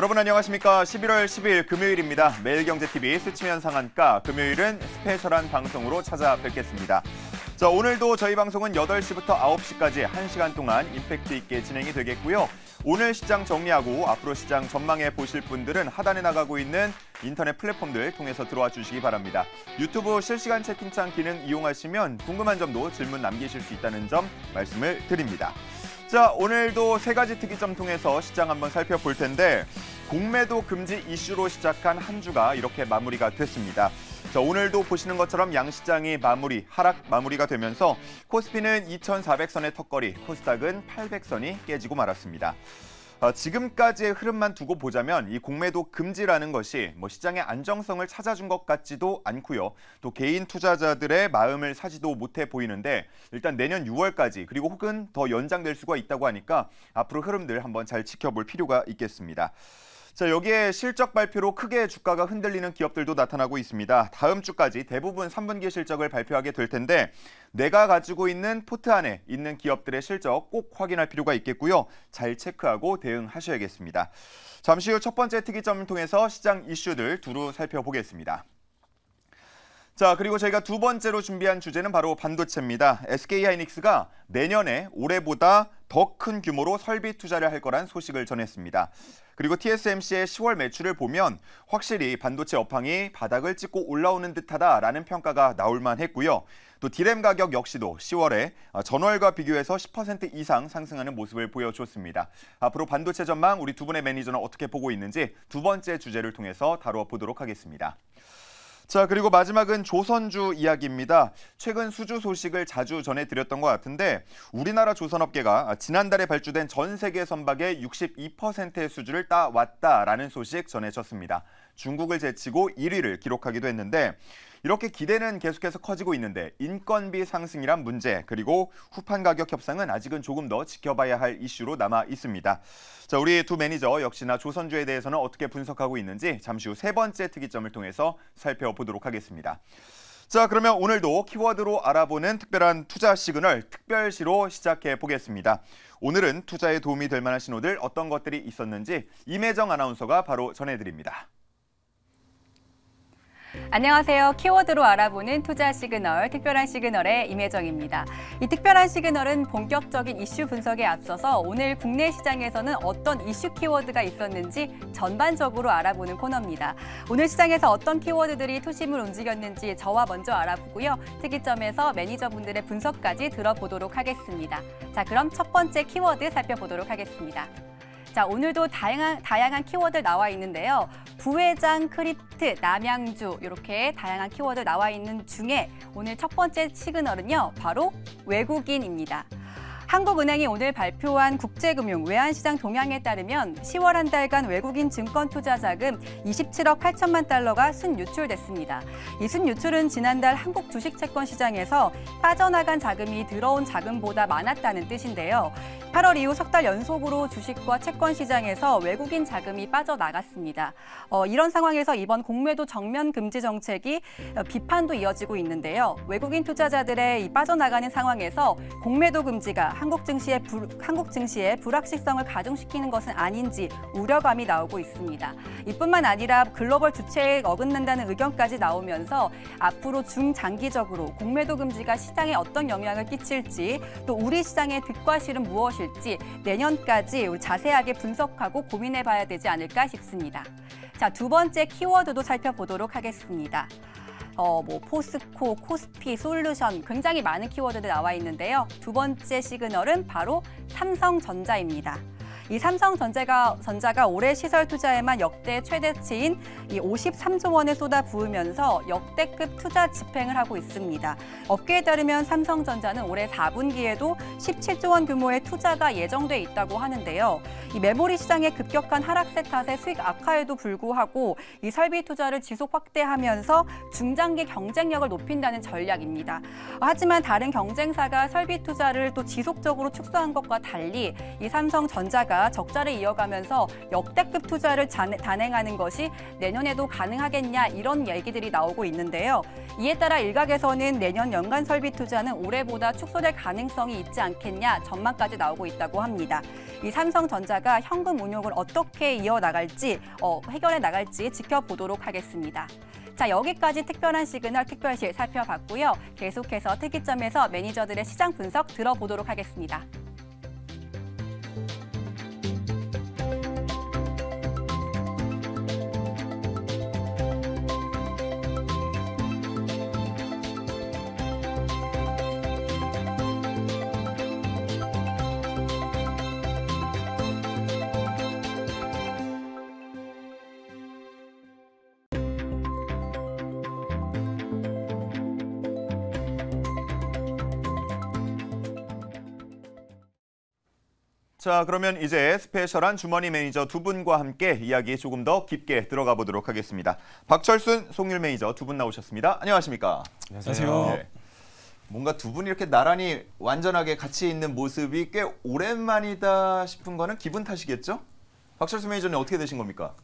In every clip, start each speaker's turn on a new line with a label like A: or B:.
A: 여러분 안녕하십니까. 11월 1 2일 금요일입니다. 매일경제TV 스치면 상한가 금요일은 스페셜한 방송으로 찾아뵙겠습니다. 자, 오늘도 저희 방송은 8시부터 9시까지 1시간 동안 임팩트 있게 진행이 되겠고요. 오늘 시장 정리하고 앞으로 시장 전망해 보실 분들은 하단에 나가고 있는 인터넷 플랫폼들 통해서 들어와 주시기 바랍니다. 유튜브 실시간 채팅창 기능 이용하시면 궁금한 점도 질문 남기실 수 있다는 점 말씀을 드립니다. 자, 오늘도 세 가지 특이점 통해서 시장 한번 살펴볼 텐데 공매도 금지 이슈로 시작한 한 주가 이렇게 마무리가 됐습니다. 자, 오늘도 보시는 것처럼 양시장이 마무리, 하락 마무리가 되면서 코스피는 2,400선의 턱걸이, 코스닥은 800선이 깨지고 말았습니다. 어, 지금까지의 흐름만 두고 보자면 이 공매도 금지라는 것이 뭐 시장의 안정성을 찾아준 것 같지도 않고요. 또 개인 투자자들의 마음을 사지도 못해 보이는데 일단 내년 6월까지 그리고 혹은 더 연장될 수가 있다고 하니까 앞으로 흐름들 한번 잘 지켜볼 필요가 있겠습니다. 자, 여기에 실적 발표로 크게 주가가 흔들리는 기업들도 나타나고 있습니다. 다음 주까지 대부분 3분기 실적을 발표하게 될 텐데 내가 가지고 있는 포트 안에 있는 기업들의 실적 꼭 확인할 필요가 있겠고요. 잘 체크하고 대응하셔야겠습니다. 잠시 후 첫 번째 특이점을 통해서 시장 이슈들 두루 살펴보겠습니다. 자, 그리고 저희가 두 번째로 준비한 주제는 바로 반도체입니다. SK 하이닉스가 내년에 올해보다 더 큰 규모로 설비 투자를 할 거란 소식을 전했습니다. 그리고 TSMC의 10월 매출을 보면 확실히 반도체 업황이 바닥을 찍고 올라오는 듯하다라는 평가가 나올 만했고요. 또 디램 가격 역시도 10월에 어, 전월과 비교해서 10% 이상 상승하는 모습을 보여줬습니다. 앞으로 반도체 전망 우리 두 분의 매니저는 어떻게 보고 있는지 두 번째 주제를 통해서 다루어 보도록 하겠습니다. 자, 그리고 마지막은 조선주 이야기입니다. 최근 수주 소식을 자주 전해드렸던 것 같은데 우리나라 조선업계가 지난달에 발주된 전 세계 선박의 62%의 수주를 따왔다라는 소식 전해졌습니다. 중국을 제치고 1위를 기록하기도 했는데 이렇게 기대는 계속해서 커지고 있는데 인건비 상승이란 문제 그리고 후판 가격 협상은 아직은 조금 더 지켜봐야 할 이슈로 남아 있습니다. 자, 우리 두 매니저 역시나 조선주에 대해서는 어떻게 분석하고 있는지 잠시 후 세 번째 특이점을 통해서 살펴보도록 하겠습니다. 자, 그러면 오늘도 키워드로 알아보는 특별한 투자 시그널 특별시로 시작해 보겠습니다. 오늘은 투자에 도움이 될 만한 신호들 어떤 것들이 있었는지 임혜정 아나운서가 바로 전해드립니다.
B: 안녕하세요. 키워드로 알아보는 투자 시그널, 특별한 시그널의 임혜정입니다. 이 특별한 시그널은 본격적인 이슈 분석에 앞서서 오늘 국내 시장에서는 어떤 이슈 키워드가 있었는지 전반적으로 알아보는 코너입니다. 오늘 시장에서 어떤 키워드들이 투심을 움직였는지 저와 먼저 알아보고요. 특이점에서 매니저분들의 분석까지 들어보도록 하겠습니다. 자, 그럼 첫 번째 키워드 살펴보도록 하겠습니다. 자, 오늘도 다양한, 다양한 키워드 나와 있는데요. 부회장, 크립트, 남양주 이렇게 다양한 키워드 나와 있는 중에 오늘 첫 번째 시그널은요. 바로 외국인입니다. 한국은행이 오늘 발표한 국제금융 외환시장 동향에 따르면 10월 한 달간 외국인 증권 투자 자금 27억 8천만 달러가 순유출됐습니다. 이 순유출은 지난달 한국 주식 채권 시장에서 빠져나간 자금이 들어온 자금보다 많았다는 뜻인데요. 8월 이후 석 달 연속으로 주식과 채권 시장에서 외국인 자금이 빠져나갔습니다. 어, 이런 상황에서 이번 공매도 정면 금지 정책이 어, 비판도 이어지고 있는데요. 외국인 투자자들의 이 빠져나가는 상황에서 공매도 금지가 한국 증시의, 불, 한국 증시의 불확실성을 가중시키는 것은 아닌지 우려감이 나오고 있습니다. 이뿐만 아니라 글로벌 주체에 어긋난다는 의견까지 나오면서 앞으로 중장기적으로 공매도 금지가 시장에 어떤 영향을 끼칠지 또 우리 시장의 뒷과실은 무엇일지 내년까지 자세하게 분석하고 고민해 봐야 되지 않을까 싶습니다. 자, 두 번째 키워드도 살펴보도록 하겠습니다. 어, 뭐 포스코, 코스피, 솔루션 굉장히 많은 키워드들 나와 있는데요. 두 번째 시그널은 바로 삼성전자입니다. 이 삼성전자가 전자가 올해 시설 투자에만 역대 최대치인 이 53조 원을 쏟아 부으면서 역대급 투자 집행을 하고 있습니다. 업계에 따르면 삼성전자는 올해 4분기에도 17조 원 규모의 투자가 예정돼 있다고 하는데요. 이 메모리 시장의 급격한 하락세 탓에 수익 악화에도 불구하고 이 설비 투자를 지속 확대하면서 중장기 경쟁력을 높인다는 전략입니다. 하지만 다른 경쟁사가 설비 투자를 또 지속적으로 축소한 것과 달리 이 삼성전자가 적자를 이어가면서 역대급 투자를 단행하는 것이 내년에도 가능하겠냐 이런 얘기들이 나오고 있는데요. 이에 따라 일각에서는 내년 연간 설비 투자는 올해보다 축소될 가능성이 있지 않겠냐 전망까지 나오고 있다고 합니다. 이 삼성전자가 현금 운용을 어떻게 이어나갈지 어, 해결해 나갈지 지켜보도록 하겠습니다. 자 여기까지 특별한 시그널 특별실 살펴봤고요. 계속해서 특이점에서 매니저들의 시장 분석 들어보도록 하겠습니다.
A: 자, 그러면 이제 스페셜한 주머니 매니저 두 분과 함께 이야기 조금 더 깊게 들어가 보도록 하겠습니다. 박철순, 송률 매니저 두 분 나오셨습니다. 안녕하십니까? 안녕하세요. 네. 뭔가 두 분이 이렇게 나란히 완전하게 같이 있는 모습이 꽤 오랜만이다 싶은 거는 기분 탓이겠죠? 박철순 매니저는 어떻게 되신 겁니까?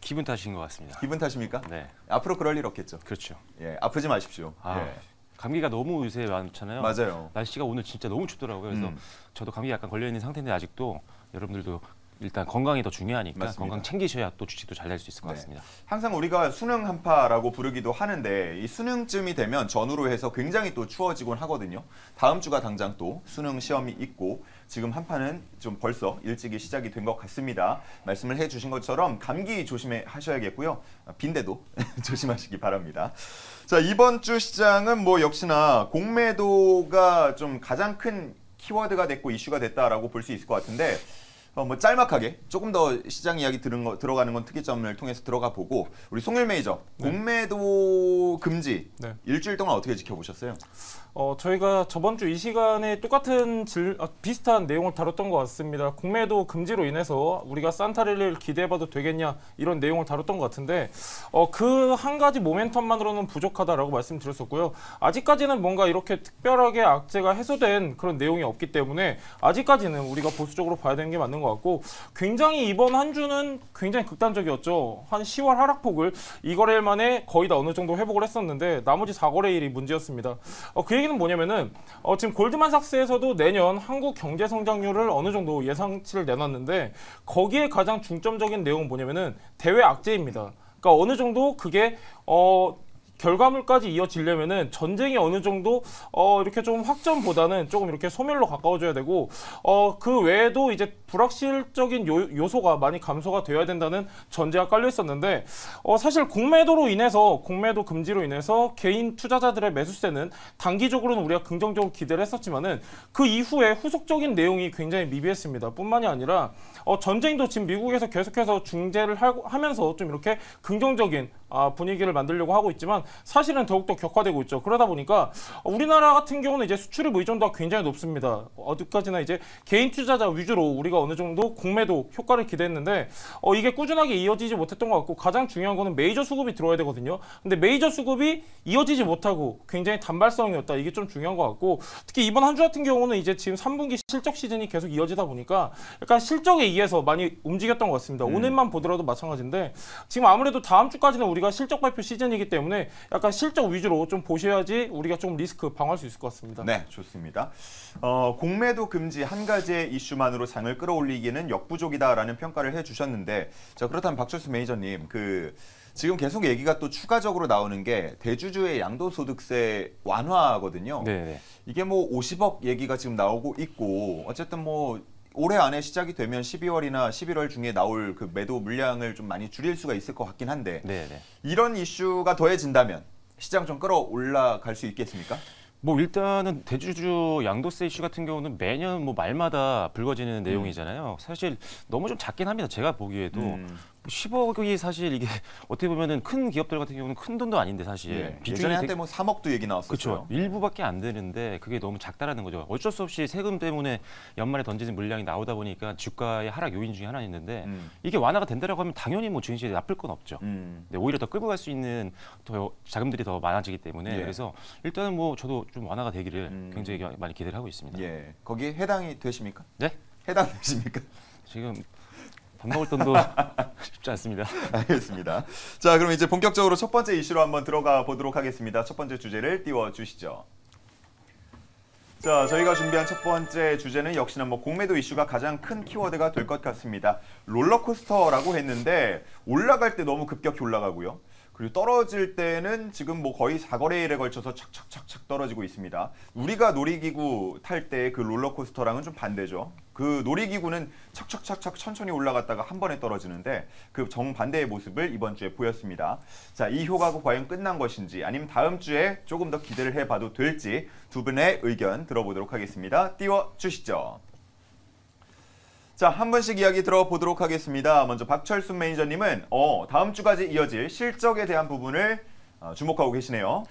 C: 기분 탓인 것 같습니다. 기분 탓입니까? 네. 앞으로 그럴 일 없겠죠? 그렇죠. 예, 아프지 마십시오. 아. 예. 감기가 너무 요새 많잖아요. 맞아요. 날씨가 오늘 진짜 너무 춥더라고요. 그래서 음. 저도 감기 약간 걸려 있는 상태인데 아직도 여러분들도 일단 건강이 더 중요하니까 맞습니다. 건강 챙기셔야 또 주식도 잘 될 수 있을 것 네. 같습니다.
A: 항상 우리가 수능 한파라고 부르기도 하는데 이 수능쯤이 되면 전후로 해서 굉장히 또 추워지곤 하거든요. 다음 주가 당장 또 수능 시험이 있고 지금 한파는 좀 벌써 일찍이 시작이 된 것 같습니다. 말씀을 해주신 것처럼 감기 조심해 하셔야겠고요. 빈대도 조심하시기 바랍니다. 자 이번 주 시장은 뭐 역시나 공매도가 좀 가장 큰 키워드가 됐고 이슈가 됐다라고 볼 수 있을 것 같은데 어, 뭐 짤막하게 조금 더 시장 이야기 들은 거, 들어가는 건 특이점을 통해서 들어가 보고 우리 송일 메이저 네. 공매도 금지 네. 일주일 동안 어떻게 지켜보셨어요?
D: 어, 저희가 저번 주 이 시간에 똑같은 질, 아, 비슷한 내용을 다뤘던 것 같습니다. 공매도 금지로 인해서 우리가 산타리를 기대해봐도 되겠냐 이런 내용을 다뤘던 것 같은데 어, 그 한 가지 모멘텀만으로는 부족하다라고 말씀드렸었고요. 아직까지는 뭔가 이렇게 특별하게 악재가 해소된 그런 내용이 없기 때문에 아직까지는 우리가 보수적으로 봐야 되는 게 맞는 것 같고 굉장히 이번 한 주는 굉장히 극단적이었죠. 한 10월 하락폭을 이거래일 만에 거의 다 어느 정도 회복을 했었는데 나머지 4거래일이 문제였습니다. 어, 그 얘기는 뭐냐면은 어, 지금 골드만삭스에서도 내년 한국 경제 성장률을 어느 정도 예상치를 내놨는데 거기에 가장 중점적인 내용은 뭐냐면은 대외 악재입니다. 그러니까 어느 정도 그게 어 결과물까지 이어지려면은 전쟁이 어느 정도 어 이렇게 좀 확전보다는 조금 이렇게 소멸로 가까워져야 되고 어 그 외에도 이제 불확실적인 요, 소가 많이 감소가 되어야 된다는 전제가 깔려 있었는데 어 사실 공매도로 인해서 공매도 금지로 인해서 개인 투자자들의 매수세는 단기적으로는 우리가 긍정적으로 기대를 했었지만은 그 이후에 후속적인 내용이 굉장히 미비했습니다. 뿐만이 아니라 어 전쟁도 지금 미국에서 계속해서 중재를 하고 하면서 좀 이렇게 긍정적인 아, 분위기를 만들려고 하고 있지만 사실은 더욱더 격화되고 있죠. 그러다 보니까 우리나라 같은 경우는 이제 수출입 의존도가 굉장히 높습니다. 어디까지나 이제 개인 투자자 위주로 우리가 어느 정도 공매도 효과를 기대했는데 어, 이게 꾸준하게 이어지지 못했던 것 같고 가장 중요한 거는 메이저 수급이 들어야 되거든요. 근데 메이저 수급이 이어지지 못하고 굉장히 단발성이었다. 이게 좀 중요한 것 같고 특히 이번 한 주 같은 경우는 이제 지금 3분기 실적 시즌이 계속 이어지다 보니까 약간 실적에 의해서 많이 움직였던 것 같습니다. 음. 오늘만 보더라도 마찬가지인데 지금 아무래도 다음 주까지는 우리가 실적 발표 시즌이기 때문에 약간 실적 위주로 좀 보셔야지 우리가 좀 리스크 방어할 수 있을 것 같습니다.
A: 네, 좋습니다.
D: 어, 공매도 금지 한 가지의
A: 이슈만으로 장을 끌어올리기는 역부족이다라는 평가를 해주셨는데 자 그렇다면 박철수 매니저님 그 지금 계속 얘기가 또 추가적으로 나오는 게 대주주의 양도소득세 완화거든요. 네, 네. 이게 뭐 50억 얘기가 지금 나오고 있고 어쨌든 뭐 올해 안에 시작이 되면 12월이나 11월 중에 나올 그 매도 물량을 좀 많이 줄일 수가 있을 것 같긴 한데 네네. 네. 이런 이슈가 더해진다면 시장 좀 끌어올라갈 수
C: 있겠습니까? 뭐 일단은 대주주 양도세 이슈 같은 경우는 매년 뭐 말마다 불거지는 음. 내용이잖아요. 사실 너무 좀 작긴 합니다. 제가 보기에도 음. 10억이 사실 이게 어떻게 보면은 큰 기업들 같은 경우는 큰 돈도 아닌데 사실 예. 비중이 한때 뭐 3억도 얘기 나왔었죠. 그렇죠. 일부밖에 안 되는데 그게 너무 작다라는 거죠. 어쩔 수 없이 세금 때문에 연말에 던지는 물량이 나오다 보니까 주가의 하락 요인 중에 하나 있는데 음. 이게 완화가 된다라고 하면 당연히 뭐 주인시에 나쁠 건 없죠. 음. 근데 오히려 더 끌고 갈 수 있는 더 자금들이 더 많아지기 때문에 예. 그래서 일단은 뭐 저도 좀 완화가 되기를 음. 굉장히 많이 기대를 하고 있습니다. 예. 거기에 해당이 되십니까? 네? 해당되십니까? 지금 밥 먹을 돈도 쉽지 않습니다.
A: 알겠습니다. 자, 그럼 이제 본격적으로 첫 번째 이슈로 한번 들어가 보도록 하겠습니다. 첫 번째 주제를 띄워 주시죠. 자, 저희가 준비한 첫 번째 주제는 역시나 뭐 공매도 이슈가 가장 큰 키워드가 될 것 같습니다. 롤러코스터라고 했는데 올라갈 때 너무 급격히 올라가고요. 그리고 떨어질 때는 지금 뭐 거의 사거래일에 걸쳐서 착착착착 떨어지고 있습니다. 우리가 놀이기구 탈 때 그 롤러코스터랑은 좀 반대죠. 그 놀이기구는 착착착착 천천히 올라갔다가 한 번에 떨어지는데 그 정반대의 모습을 이번 주에 보였습니다. 자, 이 효과가 과연 끝난 것인지 아니면 다음 주에 조금 더 기대를 해봐도 될지 두 분의 의견 들어보도록 하겠습니다. 띄워 주시죠. 자, 한 분씩 이야기 들어보도록 하겠습니다. 먼저 박철순 매니저님은 어,
C: 다음 주까지 이어질 실적에 대한 부분을 어, 주목하고 계시네요.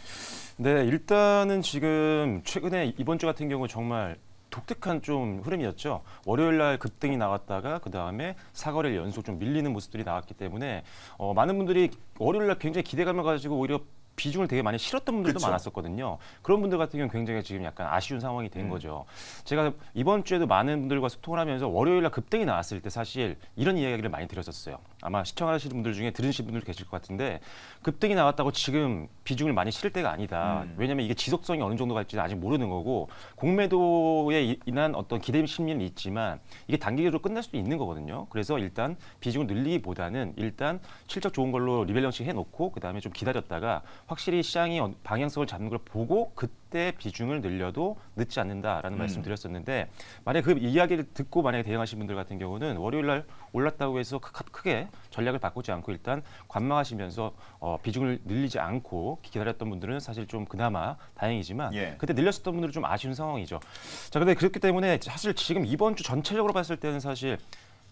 C: 네, 일단은 지금 최근에 이번 주 같은 경우 정말 독특한 좀 흐름이었죠. 월요일 날 급등이 나왔다가 그 다음에 사거리를 연속 좀 밀리는 모습들이 나왔기 때문에 어, 많은 분들이 월요일 날 굉장히 기대감을 가지고 오히려 비중을 되게 많이 실었던 분들도 그렇 많았었거든요. 그런 분들 같은 경우는 굉장히 지금 약간 아쉬운 상황이 된 음. 거죠. 제가 이번 주에도 많은 분들과 소통을 하면서 월요일날 급등이 나왔을 때 사실 이런 이야기를 많이 들었었어요 아마 시청하시는 분들 중에 들으신 분들 계실 것 같은데 급등이 나왔다고 지금 비중을 많이 실을 때가 아니다. 음. 왜냐하면 이게 지속성이 어느 정도 갈지는 아직 모르는 거고 공매도에 인한 어떤 기대 심리는 있지만 이게 단기적으로 끝날 수도 있는 거거든요. 그래서 일단 비중을 늘리기보다는 일단 실적 좋은 걸로 리밸런싱 해놓고 그다음에 좀 기다렸다가 확실히 시장이 방향성을 잡는 걸 보고 그때 비중을 늘려도 늦지 않는다라는 음. 말씀 드렸었는데 만약 그 이야기를 듣고 만약에 대응하신 분들 같은 경우는 월요일 날 올랐다고 해서 크게 전략을 바꾸지 않고 일단 관망하시면서 어, 비중을 늘리지 않고 기다렸던 분들은 사실 좀 그나마 다행이지만 예. 그때 늘렸었던 분들은 좀 아쉬운 상황이죠. 자, 근데 그렇기 때문에 사실 지금 이번 주 전체적으로 봤을 때는 사실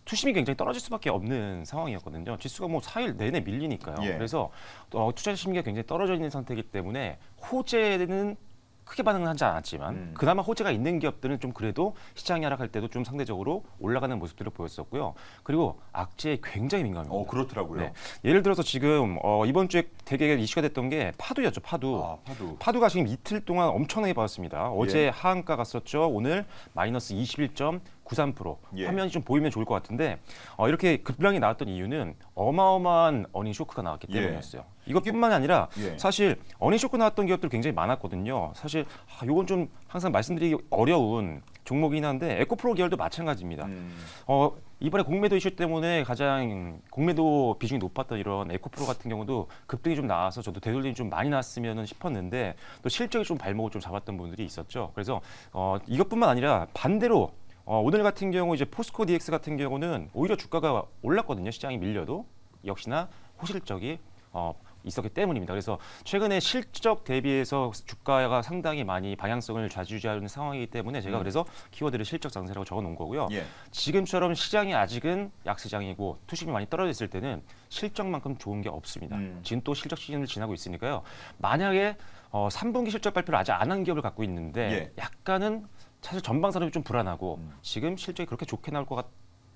C: 투심이 굉장히 떨어질 수밖에 없는 상황이었거든요. 지수가 뭐 4일 내내 밀리니까요. 예. 그래서 어, 투자 심리가 굉장히 떨어져 있는 상태이기 때문에 호재는 크게 반응은 하지 않았지만 음. 그나마 호재가 있는 기업들은 좀 그래도 시장이 하락할 때도 좀 상대적으로 올라가는 모습들을 보였었고요. 그리고 악재에 굉장히 민감합니다. 어, 그렇더라고요. 네. 예를 들어서 지금 어, 이번 주에 되게 이슈가 됐던 게 파두였죠. 파두. 아, 파두. 파두가 지금 이틀 동안 엄청나게 받았습니다. 어제 예. 하한가 갔었죠. 오늘 마이너스 21. 점93% 예. 화면이 좀 보이면 좋을 것 같은데 어, 이렇게 급락이 나왔던 이유는 어마어마한 어닝 쇼크가 나왔기 예. 때문이었어요. 예. 이것뿐만 그 아니라 예. 사실 어닝 쇼크 나왔던 기업들 굉장히 많았거든요. 사실 아, 이건 좀 항상 말씀드리기 어려운 종목이긴 한데 에코프로 계열도 마찬가지입니다. 음. 어, 이번에 공매도 이슈 때문에 가장 공매도 비중이 높았던 이런 에코프로 같은 경우도 급등이 좀 나와서 저도 되돌림이 좀 많이 났으면 싶었는데 또 실적이 좀 발목을 좀 잡았던 분들이 있었죠. 그래서 어, 이것뿐만 아니라 반대로 어, 오늘 같은 경우 이제 포스코 DX 같은 경우는 오히려 주가가 올랐거든요. 시장이 밀려도 역시나 호실적이 어, 있었기 때문입니다. 그래서 최근에 실적 대비해서 주가가 상당히 많이 방향성을 좌지우지하는 상황이기 때문에 제가 음. 그래서 키워드를 실적 장세라고 적어놓은 거고요. 예. 지금처럼 시장이 아직은 약세장이고 투심이 많이 떨어져있을 때는 실적만큼 좋은 게 없습니다. 음. 지금 또 실적 시즌을 지나고 있으니까요. 만약에 어, 3분기 실적 발표를 아직 안 한 기업을 갖고 있는데 예. 약간은 사실 전방 산업이 좀 불안하고 음. 지금 실적이 그렇게 좋게 나올 것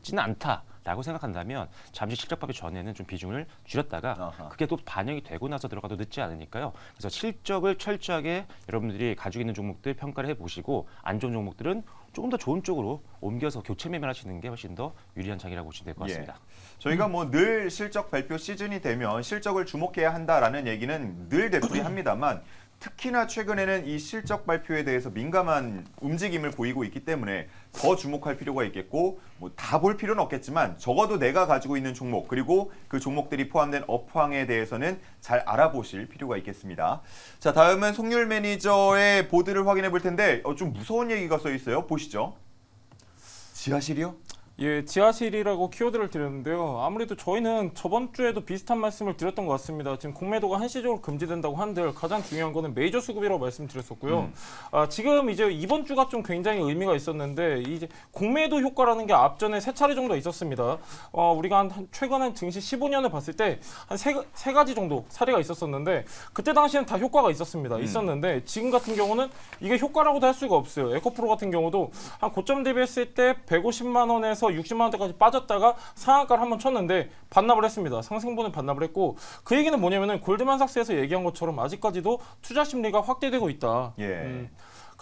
C: 같지는 않다라고 생각한다면 잠시 실적 발표 전에는 좀 비중을 줄였다가 아하. 그게 또 반영이 되고 나서 들어가도 늦지 않으니까요. 그래서 실적을 철저하게 여러분들이 가지고 있는 종목들 평가를 해보시고 안 좋은 종목들은 조금 더 좋은 쪽으로 옮겨서 교체 매매를 하시는 게 훨씬 더 유리한 장이라고 보시면 될것 예. 같습니다. 예.
A: 저희가 뭐 늘 실적 발표 시즌이 되면 실적을 주목해야 한다라는 얘기는 늘 되풀이합니다만 특히나 최근에는 이 실적 발표에 대해서 민감한 움직임을 보이고 있기 때문에 더 주목할 필요가 있겠고 뭐 다 볼 필요는 없겠지만 적어도 내가 가지고 있는 종목 그리고 그 종목들이 포함된 업황에 대해서는 잘 알아보실 필요가 있겠습니다. 자 다음은 송률
D: 매니저의 보드를 확인해 볼 텐데 어, 좀 무서운 얘기가 써 있어요. 보시죠. 지하실이요? 예, 지하실이라고 키워드를 드렸는데요. 아무래도 저희는 저번 주에도 비슷한 말씀을 드렸던 것 같습니다. 지금 공매도가 한시적으로 금지된다고 한들 가장 중요한 거는 메이저 수급이라고 말씀드렸었고요. 음. 아, 지금 이제 이번 주가 좀 굉장히 의미가 있었는데 이제 공매도 효과라는 게 앞전에 세 차례 정도 있었습니다. 어, 우리가 한, 최근 한 증시 15년을 봤을 때 한 세 세 가지 정도 사례가 있었었는데 그때 당시에는 다 효과가 있었습니다. 음. 있었는데 지금 같은 경우는 이게 효과라고도 할 수가 없어요. 에코프로 같은 경우도 한 고점 대비했을 때 150만 원에서 하서 60만 원대까지 빠졌다가 상한가를 한번 쳤는데 반납을 했습니다. 상승분을 반납을 했고 그 얘기는 뭐냐면은 골드만삭스에서 얘기한 것처럼 아직까지도 투자 심리가 확대되고 있다. 예. 음.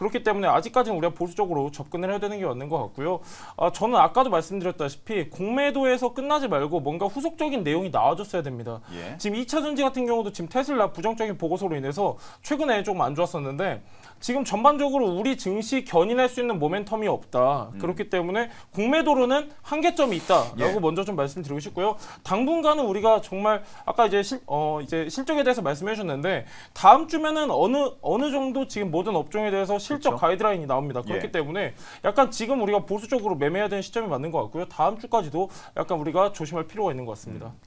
D: 그렇기 때문에 아직까지는 우리가 보수적으로 접근을 해야 되는 게 맞는 것 같고요. 아, 저는 아까도 말씀드렸다시피 공매도에서 끝나지 말고 뭔가 후속적인 내용이 나와줬어야 됩니다. 예. 지금 2차 전지 같은 경우도 지금 테슬라 부정적인 보고서로 인해서 최근에 조금 안 좋았었는데 지금 전반적으로 우리 증시 견인할 수 있는 모멘텀이 없다. 음. 그렇기 때문에 공매도로는 한계점이 있다라고 예. 먼저 좀 말씀드리고 싶고요. 당분간은 우리가 정말 아까 이제 실, 어, 이제 실적에 대해서 말씀해 주셨는데 다음 주면은 어느 어느 정도 지금 모든 업종에 대해서 실 실적 그렇 가이드라인이 나옵니다. 예. 그렇기 예. 때문에 약간 지금 우리가 보수적으로 매매해야 되는 시점이 맞는 것 같고요. 다음 주까지도 약간 우리가 조심할 필요가 있는 것 같습니다. 음.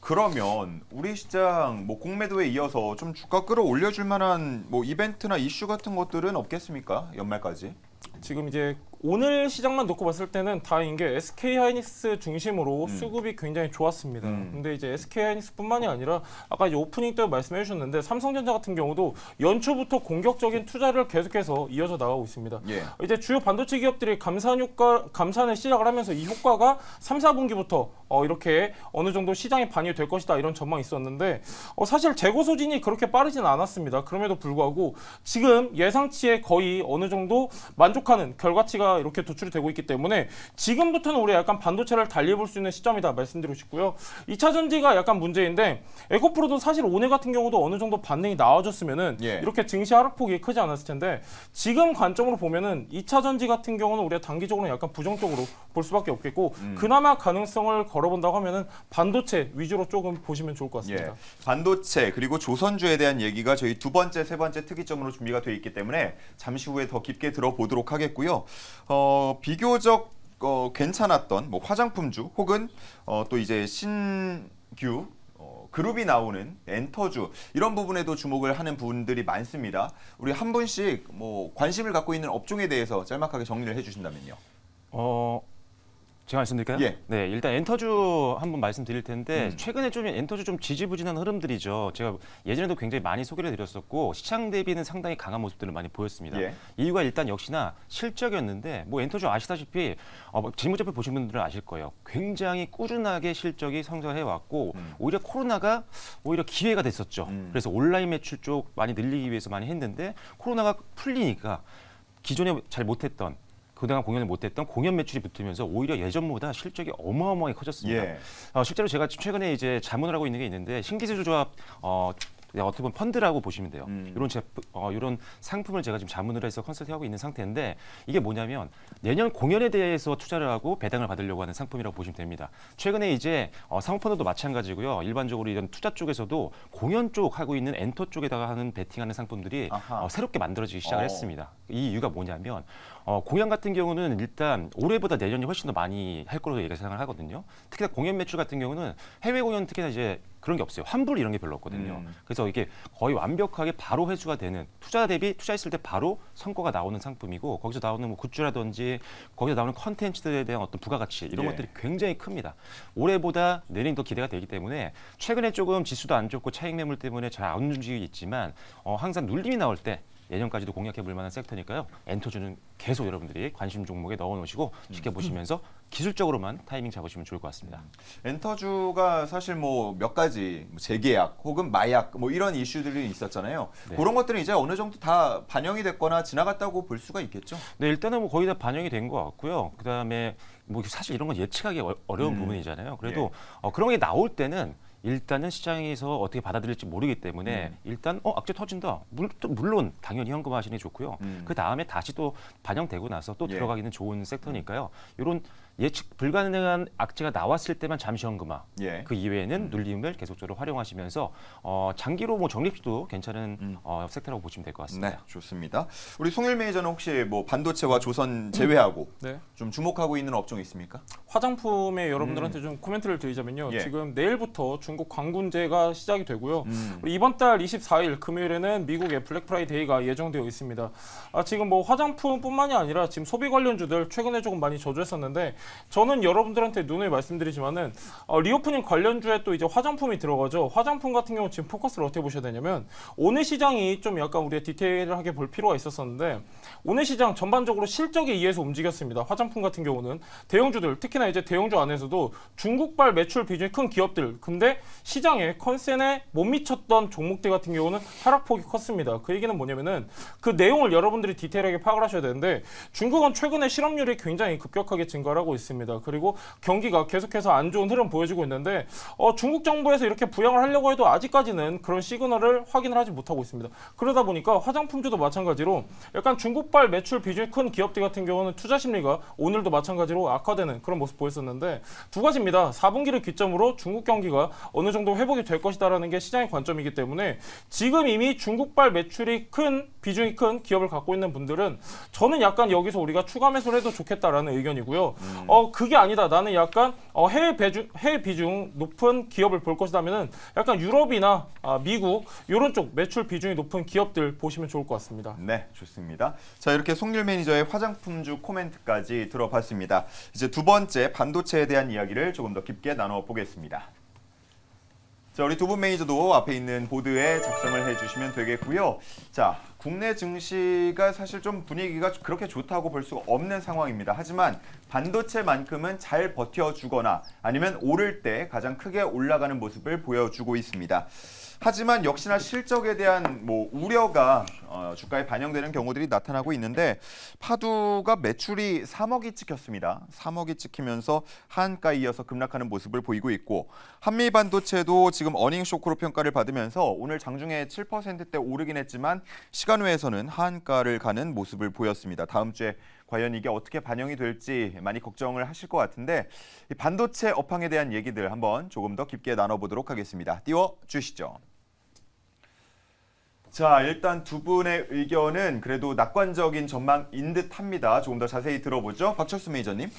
A: 그러면 우리 시장 뭐 공매도에 이어서 좀 주가 끌어올려줄 만한 뭐 이벤트나
D: 이슈 같은 것들은 없겠습니까? 연말까지? 지금 이제 오늘 시장만 놓고 봤을 때는 다행인 게 SK 하이닉스 중심으로 음. 수급이 굉장히 좋았습니다. 음. 근데 이제 SK 하이닉스뿐만이 아니라 아까 오프닝 때 말씀해 주셨는데 삼성전자 같은 경우도 연초부터 공격적인 투자를 계속해서 이어져 나가고 있습니다. 예. 이제 주요 반도체 기업들이 감산 효과 감산을 시작을 하면서 이 효과가 3, 4분기부터 어, 이렇게 어느 정도 시장에 반영될 것이다 이런 전망이 있었는데 어, 사실 재고 소진이 그렇게 빠르진 않았습니다. 그럼에도 불구하고 지금 예상치에 거의 어느 정도 만족하는 결과치가 이렇게 도출이 되고 있기 때문에 지금부터는 우리 약간 반도체를 달리 볼수 있는 시점이다 말씀드리고 싶고요. 2차 전지가 약간 문제인데 에코프로도 사실 오늘 같은 경우도 어느 정도 반응이 나와줬으면은 예. 이렇게 증시 하락폭이 크지 않았을 텐데 지금 관점으로 보면은 2차 전지 같은 경우는 우리가 단기적으로 약간 부정적으로 볼 수밖에 없겠고 음. 그나마 가능성을 걸어본다고 하면은 반도체 위주로 조금 보시면 좋을 것 같습니다.
A: 예. 반도체 그리고 조선주에 대한 얘기가 저희 두 번째 세 번째 특이점으로 준비가 되어 있기 때문에 잠시 후에 더 깊게 들어보도록 하겠고요. 어, 비교적 어, 괜찮았던 뭐 화장품주 혹은 어, 또 이제 신규 어, 그룹이 나오는 엔터주 이런 부분에도 주목을 하는 분들이 많습니다. 우리
C: 한 분씩 뭐 관심을 갖고 있는 업종에 대해서 짤막하게 정리를 해주신다면요. 어 제가 말씀드릴까요? 예. 네, 일단 엔터주 한번 말씀드릴 텐데 음. 최근에 좀 엔터주 좀 지지부진한 흐름들이죠. 제가 예전에도 굉장히 많이 소개를 드렸었고 시장 대비는 상당히 강한 모습들을 많이 보였습니다. 예. 이유가 일단 역시나 실적이었는데 뭐 엔터주 아시다시피 어, 재무제표 뭐 보신 분들은 아실 거예요. 굉장히 꾸준하게 실적이 성장해 왔고 음. 오히려 코로나가 오히려 기회가 됐었죠. 음. 그래서 온라인 매출 쪽 많이 늘리기 위해서 많이 했는데 코로나가 풀리니까 기존에 잘 못했던 그동안 공연을 못했던 공연 매출이 붙으면서 오히려 예전보다 실적이 어마어마하게 커졌습니다. 예. 어, 실제로 제가 최근에 이제 자문을 하고 있는 게 있는데 신기술조합 어, 어떻게 보면 펀드라고 보시면 돼요. 음. 이런 제품, 어, 이런 상품을 제가 지금 자문을 해서 컨설팅하고 있는 상태인데 이게 뭐냐면 내년 공연에 대해서 투자를 하고 배당을 받으려고 하는 상품이라고 보시면 됩니다. 최근에 이제 어, 상업펀드도 마찬가지고요. 일반적으로 이런 투자 쪽에서도 공연 쪽 하고 있는 엔터 쪽에다가 하는 베팅하는 상품들이 어, 새롭게 만들어지기 시작을 어. 했습니다. 이 이유가 뭐냐면 어, 공연 같은 경우는 일단 올해보다 내년이 훨씬 더 많이 할 거로 예상을 하거든요. 특히나 공연 매출 같은 경우는 해외 공연 특히나 이제 그런 게 없어요. 환불 이런 게 별로 없거든요. 음. 그래서 이게 거의 완벽하게 바로 회수가 되는 투자 대비 투자했을 때 바로 성과가 나오는 상품이고 거기서 나오는 뭐 굿즈라든지 거기서 나오는 컨텐츠들에 대한 어떤 부가가치 이런 예. 것들이 굉장히 큽니다. 올해보다 내년 더 기대가 되기 때문에 최근에 조금 지수도 안 좋고 차익 매물 때문에 잘 안 움직이고 있지만 어, 항상 눌림이 나올 때 예년까지도 공략해 볼 만한 섹터니까요. 엔터주는 계속 여러분들이 관심 종목에 넣어놓으시고 지켜보시면서 기술적으로만 타이밍 잡으시면 좋을 것 같습니다.
A: 엔터주가 사실 뭐 몇 가지 뭐 재계약 혹은 마약 뭐 이런 이슈들이 있었잖아요. 네. 그런 것들은 이제 어느 정도 다 반영이 됐거나 지나갔다고 볼 수가 있겠죠.
C: 네, 일단은 뭐 거의 다 반영이 된 것 같고요. 그다음에 뭐 사실 이런 건 예측하기 어, 어려운 음. 부분이잖아요. 그래도 예. 어, 그런 게 나올 때는 일단은 시장에서 어떻게 받아들일지 모르기 때문에 음. 일단 어 악재 터진다. 물, 물론 당연히 현금 화신이 하 좋고요. 음. 그 다음에 다시 또 반영되고 나서 또 예. 들어가기는 좋은 섹터니까요. 이런 예측 불가능한 악재가 나왔을 때만 잠시 현금화. 예. 그 이외에는 음. 눌림을 계속적으로 활용하시면서 어, 장기로 뭐 적립도 괜찮은 음. 어, 섹터라고 보시면 될 것 같습니다. 네,
A: 좋습니다. 우리 송일 매니저는 혹시 뭐 반도체와 조선 제외하고 음. 네. 좀 주목하고 있는 업종이 있습니까?
D: 화장품에 여러분들한테 음. 좀 코멘트를 드리자면요. 예. 지금 내일부터 중국 광군제가 시작이 되고요. 음. 이번 달 24일 금요일에는 미국의 블랙 프라이데이가 예정되어 있습니다. 아, 지금 뭐 화장품뿐만이 아니라 지금 소비 관련주들 최근에 조금 많이 저조했었는데 저는 여러분들한테 눈을 말씀드리지만은 어, 리오프닝 관련주에 또 이제 화장품이 들어가죠. 화장품 같은 경우 지금 포커스를 어떻게 보셔야 되냐면 오늘 시장이 좀 약간 우리의 디테일하게 볼 필요가 있었었는데 오늘 시장 전반적으로 실적에 의해서 움직였습니다. 화장품 같은 경우는 대형주들 특히나 이제 대형주 안에서도 중국발 매출 비중이 큰 기업들 근데 시장에 컨센에 못 미쳤던 종목들 같은 경우는 하락폭이 컸습니다. 그 얘기는 뭐냐면은 그 내용을 여러분들이 디테일하게 파악을 하셔야 되는데 중국은 최근에 실업률이 굉장히 급격하게 증가하고 하고 있습니다. 그리고 경기가 계속해서 안 좋은 흐름 보여주고 있는데 어, 중국 정부에서 이렇게 부양을 하려고 해도 아직까지는 그런 시그널을 확인을 하지 못하고 있습니다. 그러다 보니까 화장품주도 마찬가지로 약간 중국발 매출 비중이 큰 기업들 같은 경우는 투자 심리가 오늘도 마찬가지로 악화되는 그런 모습 보였었는데 두 가지입니다. 4분기를 기점으로 중국 경기가 어느 정도 회복이 될 것이다라는 게 시장의 관점이기 때문에 지금 이미 중국발 매출이 큰 비중이 큰 기업을 갖고 있는 분들은 저는 약간 여기서 우리가 추가 매수를 해도 좋겠다라는 의견이고요. 어 그게 아니다. 나는 약간 어, 해외 배중 해외 비중 높은 기업을 볼 것이다면은 약간 유럽이나 아, 미국 이런 쪽 매출 비중이 높은 기업들 보시면 좋을 것 같습니다. 네, 좋습니다. 자 이렇게 송률 매니저의 화장품주 코멘트까지 들어봤습니다.
A: 이제 두 번째 반도체에 대한 이야기를 조금 더 깊게 나눠보겠습니다. 자, 우리 두 분 매니저도 앞에 있는 보드에 작성을 해주시면 되겠고요. 자, 국내 증시가 사실 좀 분위기가 그렇게 좋다고 볼 수가 없는 상황입니다. 하지만 반도체만큼은 잘 버텨주거나 아니면 오를 때 가장 크게 올라가는 모습을 보여주고 있습니다. 하지만 역시나 실적에 대한 뭐 우려가 어, 주가에 반영되는 경우들이 나타나고 있는데 파두가 매출이 3억이 찍혔습니다. 3억이 찍히면서 한가 이어서 급락하는 모습을 보이고 있고 한미 반도체도 지금 어닝 쇼크로 평가를 받으면서 오늘 장중에 7%대 오르긴 했지만 시간 외에서는 한가를 가는 모습을 보였습니다. 다음 주에 과연 이게 어떻게 반영이 될지 많이 걱정을 하실 것 같은데 반도체 업황에 대한 얘기들 한번 조금 더 깊게 나눠보도록 하겠습니다. 띄워 주시죠. 자, 일단 두 분의 의견은 그래도 낙관적인 전망인 듯합니다. 조금 더 자세히 들어보죠. 박철수 매니저님.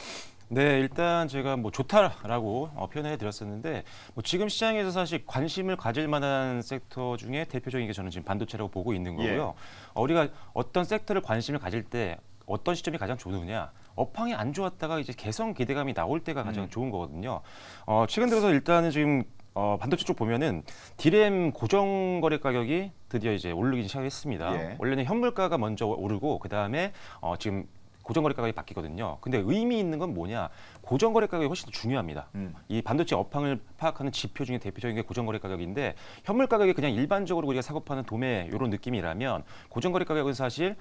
C: 네, 일단 제가 뭐 좋다라고 어, 표현해 드렸었는데 뭐 지금 시장에서 사실 관심을 가질 만한 섹터 중에 대표적인 게 저는 지금 반도체라고 보고 있는 예. 거고요. 예. 어, 우리가 어떤 섹터를 관심을 가질 때 어떤 시점이 가장 좋으냐 업황이 안 좋았다가 이제 개선 기대감이 나올 때가 가장 음. 좋은 거거든요. 어, 최근 들어서 일단은 지금 어, 반도체 쪽 보면은 DRAM 고정 거래 가격이 드디어 이제 오르기 시작했습니다. 예. 원래는 현물가가 먼저 오르고 그 다음에 어, 지금 고정거래 가격이 바뀌거든요. 근데 의미 있는 건 뭐냐? 고정거래 가격이 훨씬 더 중요합니다. 음. 이 반도체 업황을 파악하는 지표 중에 대표적인 게 고정거래 가격인데 현물 가격이 그냥 일반적으로 우리가 사고 파는 도매 이런 느낌이라면 고정거래 가격은 사실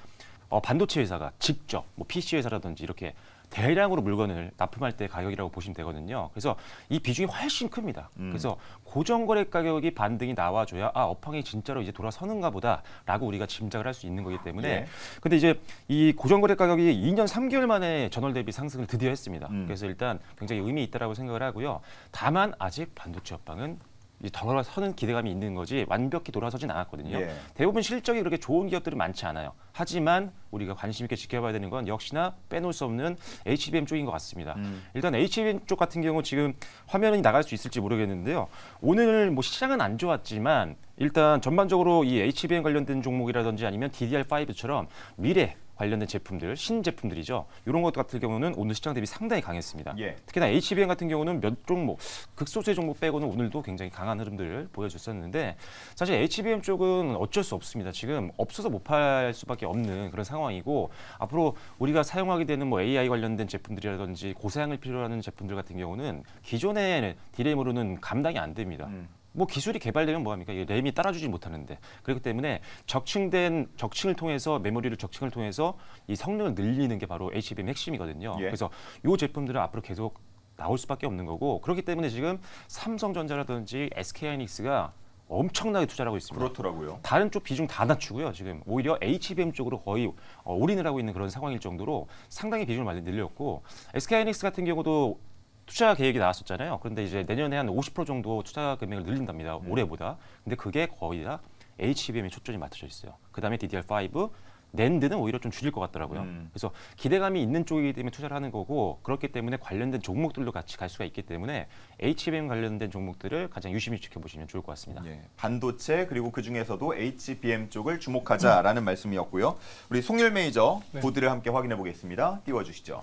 C: 어, 반도체 회사가 직접 뭐 PC 회사라든지 이렇게 대량으로 물건을 납품할 때 가격이라고 보시면 되거든요. 그래서 이 비중이 훨씬 큽니다. 음. 그래서 고정거래 가격이 반등이 나와줘야 아 업황이 진짜로 이제 돌아서는가 보다라고 우리가 짐작을 할 수 있는 거기 때문에 예. 근데 이제 이 고정거래 가격이 2년 3개월 만에 전월 대비 상승을 드디어 했습니다. 음. 그래서 일단 굉장히 의미 있다라고 생각을 하고요. 다만 아직 반도체 업황은 돌아서는 기대감이 있는 거지 완벽히 돌아서진 않았거든요. 예. 대부분 실적이 그렇게 좋은 기업들은 많지 않아요. 하지만 우리가 관심 있게 지켜봐야 되는 건 역시나 빼놓을 수 없는 HBM 쪽인 것 같습니다. 음. 일단 HBM 쪽 같은 경우 지금 화면이 나갈 수 있을지 모르겠는데요. 오늘 뭐 시장은 안 좋았지만 일단 전반적으로 이 HBM 관련된 종목이라든지 아니면 DDR5처럼 미래 관련된 제품들, 신제품들이죠. 이런 것 같은 경우는 오늘 시장 대비 상당히 강했습니다. 예. 특히나 HBM 같은 경우는 몇 종목, 극소수의 종목 빼고는 오늘도 굉장히 강한 흐름들을 보여줬었는데 사실 HBM 쪽은 어쩔 수 없습니다. 지금 없어서 못 팔 수밖에 없는 그런 상황이고 앞으로 우리가 사용하게 되는 뭐 AI 관련된 제품들이라든지 고사양을 필요로 하는 제품들 같은 경우는 기존의 디램으로는 감당이 안 됩니다. 음. 뭐 기술이 개발되면 뭐합니까? 램이 따라주지 못하는데 그렇기 때문에 적층된 적층을 통해서 메모리를 적층을 통해서 이 성능을 늘리는 게 바로 HBM 핵심이거든요. 예. 그래서 이 제품들은 앞으로 계속 나올 수밖에 없는 거고 그렇기 때문에 지금 삼성전자라든지 SK하이닉스가 엄청나게 투자하고 를 있습니다. 그렇더라고요. 다른 쪽 비중 다 낮추고요. 지금 오히려 HBM 쪽으로 거의 어, 올인을 하고 있는 그런 상황일 정도로 상당히 비중을 많이 늘렸고 SK하이닉스 같은 경우도 투자 계획이 나왔었잖아요. 그런데 이제 내년에 한 50% 정도 투자 금액을 늘린답니다. 음. 올해보다. 근데 그게 거의 다 HBM에 초점이 맞춰져 있어요. 그다음에 DDR5, 낸드는 e 오히려 좀 줄일 것 같더라고요. 음. 그래서 기대감이 있는 쪽이기 때문에 투자를 하는 거고 그렇기 때문에 관련된 종목들로 같이 갈 수가 있기 때문에 HBM 관련된 종목들을 가장 유심히 지켜보시면
A: 좋을 것 같습니다. 예. 반도체 그리고 그중에서도 HBM 쪽을 주목하자라는 음. 말씀이었고요. 우리 송율 매이저 네. 보드를 함께 확인해 보겠습니다. 띄워주시죠.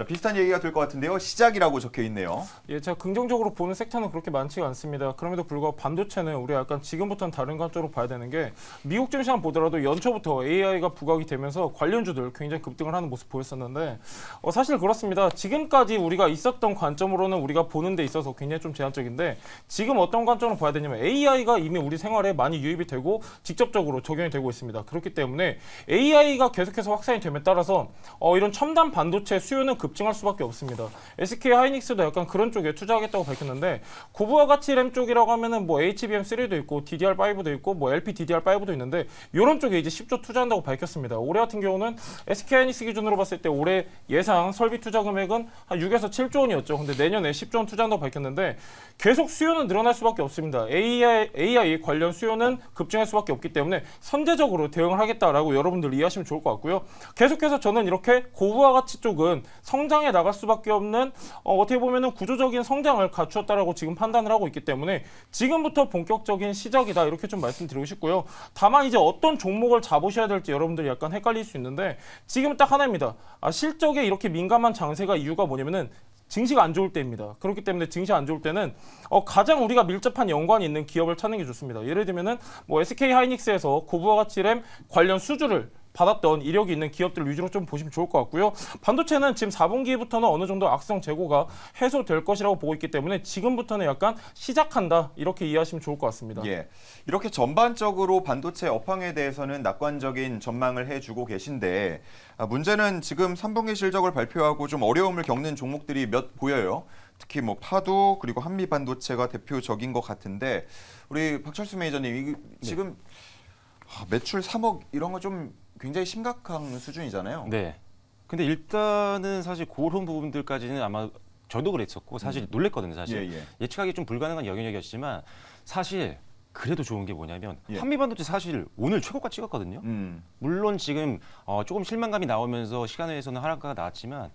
A: 자, 비슷한 얘기가 될 것 같은데요. 시작이라고 적혀 있네요.
D: 예, 제가 긍정적으로 보는 섹터는 그렇게 많지가 않습니다. 그럼에도 불구하고 반도체는 우리 약간 지금부터는 다른 관점으로 봐야 되는 게 미국 증시만 보더라도 연초부터 AI가 부각이 되면서 관련주들 굉장히 급등을 하는 모습 보였었는데 어, 사실 그렇습니다. 지금까지 우리가 있었던 관점으로는 우리가 보는 데 있어서 굉장히 좀 제한적인데 지금 어떤 관점으로 봐야 되냐면 AI가 이미 우리 생활에 많이 유입이 되고 직접적으로 적용이 되고 있습니다. 그렇기 때문에 AI가 계속해서 확산이 됨에 따라서 어, 이런 첨단 반도체 수요는 급 급증할 수밖에 없습니다. SK 하이닉스도 약간 그런 쪽에 투자하겠다고 밝혔는데 고부와 같이 램 쪽이라고 하면은 뭐 HBM3도 있고 DDR5도 있고 뭐 LPDDR5도 있는데 이런 쪽에 이제 10조 투자한다고 밝혔습니다. 올해 같은 경우는 SK 하이닉스 기준으로 봤을 때 올해 예상 설비 투자 금액은 한 6에서 7조 원이었죠. 근데 내년에 10조 원 투자한다고 밝혔는데 계속 수요는 늘어날 수밖에 없습니다. AI, AI 관련 수요는 급증할 수밖에 없기 때문에 선제적으로 대응을 하겠다라고 여러분들 이해하시면 좋을 것 같고요. 계속해서 저는 이렇게 고부와 가치 쪽은 성 성장해 나갈 수밖에 없는 어, 떻게 보면 구조적인 성장을 갖추었다라고 지금 판단을 하고 있기 때문에 지금부터 본격적인 시작이다 이렇게 좀 말씀드리고 싶고요. 다만 이제 어떤 종목을 잡으셔야 될지 여러분들이 약간 헷갈릴 수 있는데 지금 딱 하나입니다. 아, 실적에 이렇게 민감한 장세가 이유가 뭐냐면은 증시가 안 좋을 때입니다. 그렇기 때문에 증시 안 좋을 때는 어, 가장 우리가 밀접한 연관이 있는 기업을 찾는 게 좋습니다. 예를 들면은 뭐 SK 하이닉스에서 고부와 가치램 관련 수주를 받았던 이력이 있는 기업들 위주로 좀 보시면 좋을 것 같고요. 반도체는 지금 4분기부터는 어느 정도 악성 재고가 해소될 것이라고 보고 있기 때문에 지금부터는 약간 시작한다 이렇게 이해하시면 좋을 것 같습니다. 예,
A: 이렇게 전반적으로 반도체 업황에 대해서는 낙관적인 전망을 해주고 계신데 아, 문제는 지금 3분기 실적을 발표하고 좀 어려움을 겪는 종목들이 몇 보여요. 특히 뭐 파도 그리고 한미 반도체가 대표적인 것 같은데 우리 박철수 매니저님 지금 네. 매출 3억 이런 거좀 굉장히 심각한 수준이잖아요. 네.
C: 근데 일단은 사실 그런 부분들까지는 아마 저도 그랬었고 사실 음. 놀랬거든요. 사실 예, 예. 측하기좀 불가능한 영역이었지만 사실 그래도 좋은 게 뭐냐면 예. 한미 반도체 사실 오늘 최고가 찍었거든요. 음. 물론 지금 어, 조금 실망감이 나오면서 시간에서는 외 하락가가 나왔지만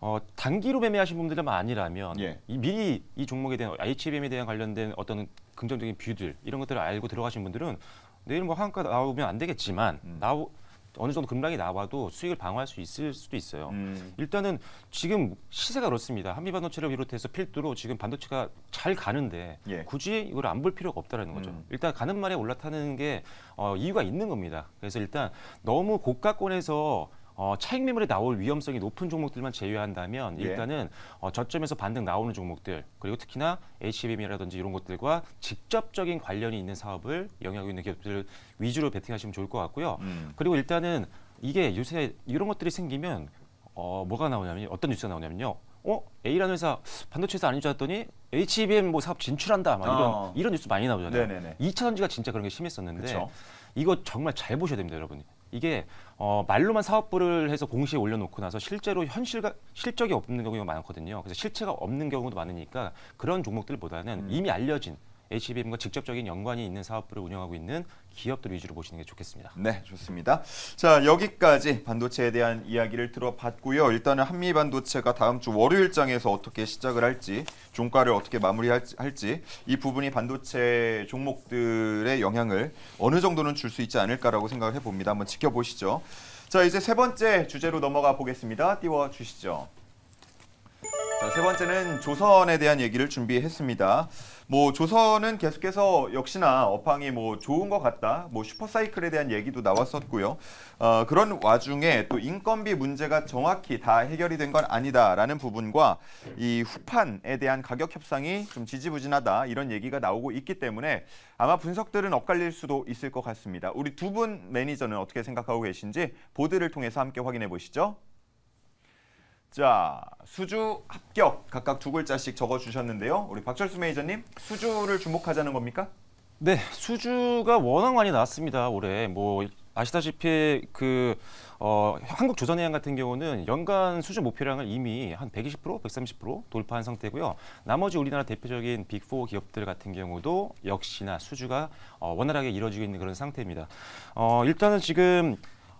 C: 어, 단기로 매매하신 분들만 아니라면 예. 이, 미리 이 종목에 대한 HBM에 대한 관련된 어떤 긍정적인 뷰들 이런 것들을 알고 들어가신 분들은 내일 뭐 한가 나오면 안 되겠지만 음. 나오 어느 정도 급락이 나와도 수익을 방어할 수 있을 수도 있어요. 음. 일단은 지금 시세가 그렇습니다. 한미반도체를 비롯해서 필두로 지금 반도체가 잘 가는데 예. 굳이 이걸 안 볼 필요가 없다라는 거죠. 음. 일단 가는 말에 올라타는 게 어, 이유가 있는 겁니다. 그래서 일단 너무 고가권에서 어, 차익 매물에 나올 위험성이 높은 종목들만 제외한다면 예. 일단은 어, 저점에서 반등 나오는 종목들 그리고 특히나 HBM이라든지 이런 것들과 직접적인 관련이 있는 사업을 영향력 있는 기업들 위주로 베팅하시면 좋을 것 같고요. 음. 그리고 일단은 이게 요새 이런 것들이 생기면 어, 뭐가 나오냐면 어떤 뉴스가 나오냐면요. 어 A라는 회사 반도체 에서 아닌 줄 알았더니 HBM 뭐 사업 진출한다 막 이런 어. 이런 뉴스 많이 나오잖아요. 네 2차 전지가 진짜 그런 게 심했었는데 그쵸? 이거 정말 잘 보셔야 됩니다, 여러분. 이게 어, 말로만 사업부를 해서 공시에 올려놓고 나서 실제로 현실가 실적이 없는 경우가 많거든요. 그래서 실체가 없는 경우도 많으니까 그런 종목들보다는 음. 이미 알려진 HBM과 직접적인 연관이 있는 사업부를 운영하고 있는 기업들 위주로 보시는 게 좋겠습니다. 네, 좋습니다.
A: 자, 여기까지 반도체에 대한 이야기를 들어봤고요. 일단은 한미 반도체가 다음 주 월요일장에서 어떻게 시작을 할지, 종가를 어떻게 마무리할지 할지, 이 부분이 반도체 종목들의 영향을 어느 정도는 줄 수 있지 않을까라고 생각을 해봅니다. 한번 지켜보시죠. 자, 이제 세 번째 주제로 넘어가 보겠습니다. 띄워 주시죠. 세 번째는 조선에 대한 얘기를 준비했습니다. 뭐 조선은 계속해서 역시나 업황이 뭐 좋은 것 같다. 뭐 슈퍼사이클에 대한 얘기도 나왔었고요. 어, 그런 와중에 또 인건비 문제가 정확히 다 해결이 된 건 아니다라는 부분과 이 후판에 대한 가격 협상이 좀 지지부진하다 이런 얘기가 나오고 있기 때문에 아마 분석들은 엇갈릴 수도 있을 것 같습니다. 우리 두 분 매니저는 어떻게 생각하고 계신지 보드를 통해서 함께 확인해 보시죠. 자, 수주 합격 각각 두 글자씩 적어 주셨는데요. 우리 박철수 매니저님, 수주를 주목하자는 겁니까?
C: 네, 수주가 워낙 많이 나왔습니다. 올해 뭐 아시다시피 그 어, 한국 조선해양 같은 경우는 연간 수주 목표량을 이미 한 120%, 130% 돌파한 상태고요. 나머지 우리나라 대표적인 빅4 기업들 같은 경우도 역시나 수주가 어, 원활하게 이루어지고 있는 그런 상태입니다. 어, 일단은 지금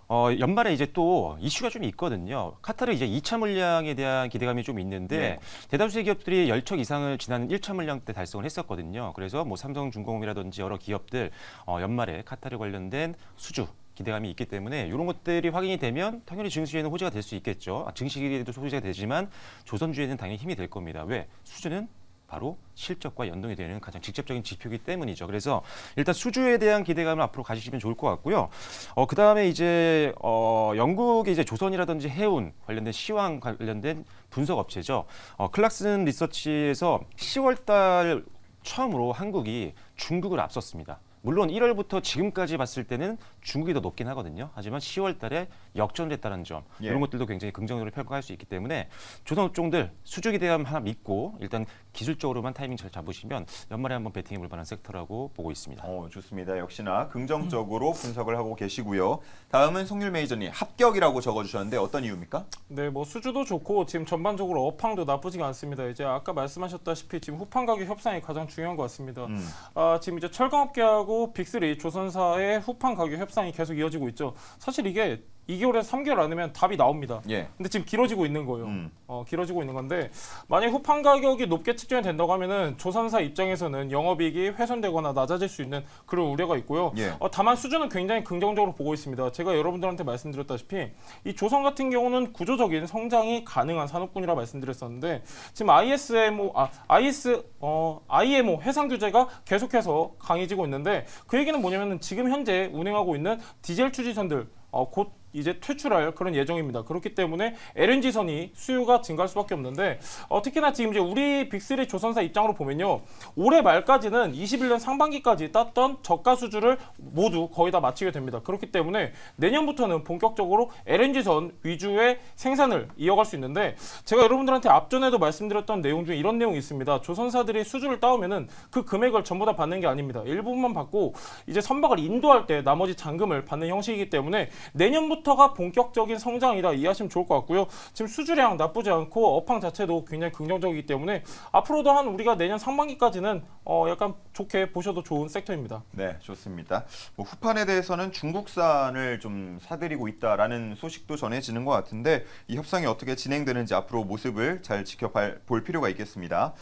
C: 어, 연말에 이제 또 이슈가 좀 있거든요. 카타르 이제 2차 물량에 대한 기대감이 좀 있는데 네. 대다수의 기업들이 10척 이상을 지난 1차 물량 때 달성을 했었거든요. 그래서 뭐 삼성중공업이라든지 여러 기업들 어, 연말에 카타르 관련된 수주 기대감이 있기 때문에 이런 것들이 확인이 되면 당연히 증시에는 호재가 될 수 있겠죠. 아, 증시에도 호재가 되지만 조선주에는 당연히 힘이 될 겁니다. 왜? 수주는 바로 실적과 연동이 되는 가장 직접적인 지표이기 때문이죠. 그래서 일단 수주에 대한 기대감을 앞으로 가지시면 좋을 것 같고요. 어, 그 다음에 이제 어, 영국의 이제 조선이라든지 해운 관련된 시황 관련된 분석 업체죠. 어, 클락슨 리서치에서 10월달 처음으로 한국이 중국을 앞섰습니다. 물론 1월부터 지금까지 봤을 때는 중국이 더 높긴 하거든요. 하지만 10월 달에 역전됐다는점 예. 이런 것들도 굉장히 긍정적으로 평가할 수 있기 때문에 조선업종들 수주 기대감 하나 믿고 일단 기술적으로만 타이밍 잘 잡으시면 연말에 한번 베팅해 볼 만한 섹터라고 보고 있습니다. 어, 좋습니다. 역시나 긍정적으로 분석을 하고 계시고요.
A: 다음은 송률 매니저님 합격이라고 적어주셨는데 어떤 이유입니까?
D: 네, 뭐 수주도 좋고 지금 전반적으로 업황도 나쁘지가 않습니다. 이제 아까 말씀하셨다시피 지금 후판 가격 협상이 가장 중요한 것 같습니다. 음. 아, 지금 이제 철강업계하고 빅3 조선사의 후판 가격 협상이 계속 이어지고 있죠. 사실 이게 2개월에서 3개월 안으면 답이 나옵니다. 예. 근데 지금 길어지고 있는 거예요. 음. 어, 길어지고 있는 건데 만약 후판 가격이 높게 측정이 된다고 하면은 조선사 입장에서는 영업이익이 훼손되거나 낮아질 수 있는 그런 우려가 있고요. 예. 어, 다만 수준은 굉장히 긍정적으로 보고 있습니다. 제가 여러분들한테 말씀드렸다시피 이 조선 같은 경우는 구조적인 성장이 가능한 산업군이라 말씀드렸었는데 지금 ISMO 아 IS 어 IMO 해상 규제가 계속해서 강해지고 있는데 그 얘기는 뭐냐면은 지금 현재 운행하고 있는 디젤 추진선들 어, 곧 이제 퇴출할 그런 예정입니다. 그렇기 때문에 LNG선이 수요가 증가할 수밖에 없는데 어, 특히나 지금 이제 우리 빅3 조선사 입장으로 보면요. 올해 말까지는 21년 상반기까지 땄던 저가 수주를 모두 거의 다 마치게 됩니다. 그렇기 때문에 내년부터는 본격적으로 LNG선 위주의 생산을 이어갈 수 있는데 제가 여러분들한테 앞전에도 말씀드렸던 내용 중에 이런 내용이 있습니다. 조선사들이 수주를 따오면그 금액을 전부 다 받는 게 아닙니다. 일부분만 받고 이제 선박을 인도할 때 나머지 잔금을 받는 형식이기 때문에 내년부터 쿼터가 본격적인 성장이다 이해하시면 좋을 것 같고요. 지금 수주량 나쁘지 않고 업황 자체도 굉장히 긍정적이기 때문에 앞으로도 한 우리가 내년 상반기까지는 어 약간 좋게 보셔도 좋은 섹터입니다.
A: 네, 좋습니다. 뭐 후판에 대해서는 중국산을 좀 사들이고 있다라는 소식도 전해지는 것 같은데 이 협상이 어떻게 진행되는지 앞으로 모습을 잘 지켜볼 필요가 있겠습니다.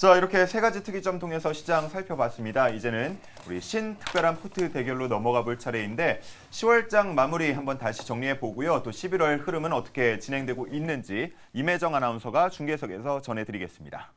A: 자 이렇게 세 가지 특이점 통해서 시장 살펴봤습니다. 이제는 우리 신특별한 포트 대결로 넘어가 볼 차례인데 10월장 마무리 한번 다시 정리해 보고요. 또 11월 흐름은 어떻게 진행되고 있는지 임혜정 아나운서가 중계석에서 전해드리겠습니다.